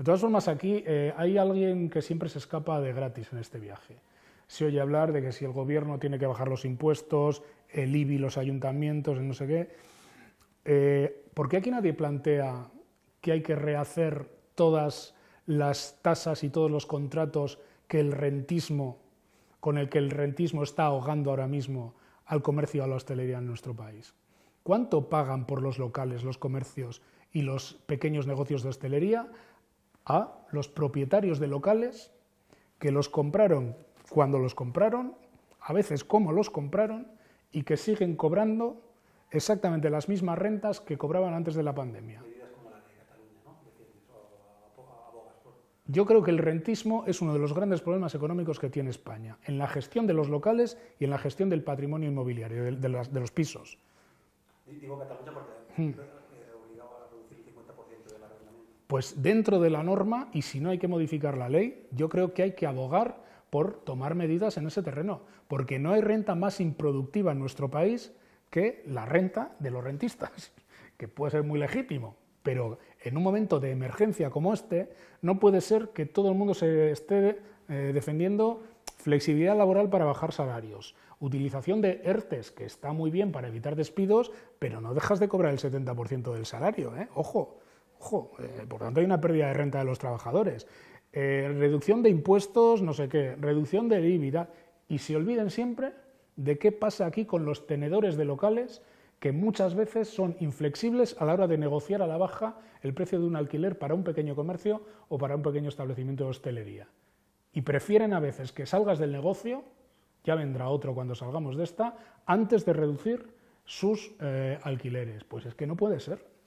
De todas formas, aquí eh, hay alguien que siempre se escapa de gratis en este viaje. Se oye hablar de que si el gobierno tiene que bajar los impuestos, el IBI, los ayuntamientos, no sé qué. Eh, ¿Por qué aquí nadie plantea que hay que rehacer todas las tasas y todos los contratos que el rentismo, con el que el rentismo está ahogando ahora mismo al comercio y a la hostelería en nuestro país? ¿Cuánto pagan por los locales, los comercios y los pequeños negocios de hostelería a los propietarios de locales que los compraron cuando los compraron, a veces cómo los compraron y que siguen cobrando exactamente las mismas rentas que cobraban antes de la pandemia. Yo creo que el rentismo es uno de los grandes problemas económicos que tiene España, en la gestión de los locales y en la gestión del patrimonio inmobiliario, de, de los pisos. Digo Cataluña porque pues dentro de la norma, y si no hay que modificar la ley, yo creo que hay que abogar por tomar medidas en ese terreno, porque no hay renta más improductiva en nuestro país que la renta de los rentistas, que puede ser muy legítimo, pero en un momento de emergencia como este, no puede ser que todo el mundo se esté eh, defendiendo flexibilidad laboral para bajar salarios, utilización de ERTES, que está muy bien para evitar despidos, pero no dejas de cobrar el 70% del salario, ¿eh? ojo. Ojo, eh, por tanto hay una pérdida de renta de los trabajadores. Eh, reducción de impuestos, no sé qué, reducción de IBI. Y se olviden siempre de qué pasa aquí con los tenedores de locales que muchas veces son inflexibles a la hora de negociar a la baja el precio de un alquiler para un pequeño comercio o para un pequeño establecimiento de hostelería. Y prefieren a veces que salgas del negocio, ya vendrá otro cuando salgamos de esta, antes de reducir sus eh, alquileres. Pues es que no puede ser.